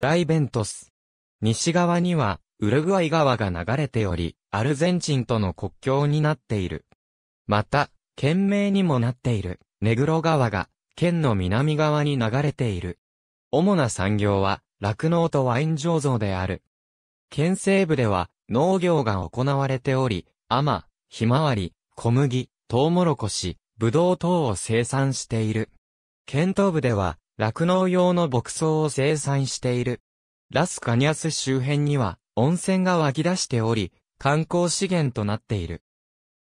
ライベントス。西側には、ウルグアイ川が流れており、アルゼンチンとの国境になっている。また、県名にもなっている、ネグロ川が、県の南側に流れている。主な産業は、酪農とワイン醸造である。県西部では、農業が行われており、アマ、ひまわり、小麦、トウモロコシ、ブドウ等を生産している。県東部では、酪農用の牧草を生産している。ラスカニアス周辺には温泉が湧き出しており、観光資源となっている。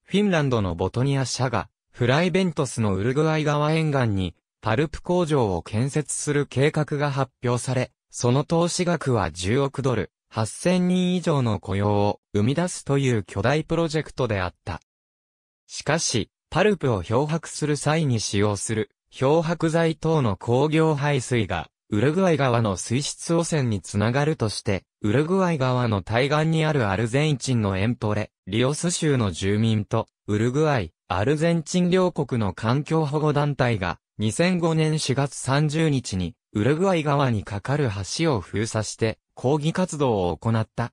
フィンランドのボトニア社が、フライベントスのウルグアイ川沿岸に、パルプ工場を建設する計画が発表され、その投資額は10億ドル、8000人以上の雇用を生み出すという巨大プロジェクトであった。しかし、パルプを漂白する際に使用する漂白剤等の工業排水が、ウルグアイ川の水質汚染につながるとして、ウルグアイ川の対岸にあるアルゼンチンのエンポレ、リオス州の住民と、ウルグアイ、アルゼンチン両国の環境保護団体が、2005年4月30日に、ウルグアイ川に架かる橋を封鎖して、抗議活動を行った。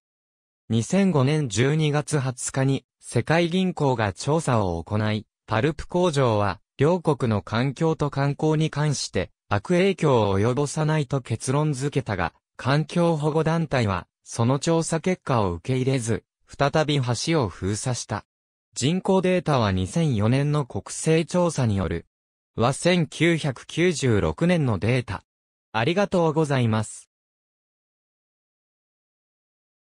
2005年12月20日に、世界銀行が調査を行い、パルプ工場は、両国の環境と観光に関して悪影響を及ぼさないと結論付けたが、環境保護団体は、その調査結果を受け入れず、再び橋を封鎖した。人口データは2004年の国勢調査による。は1996年のデータ。ありがとうございます。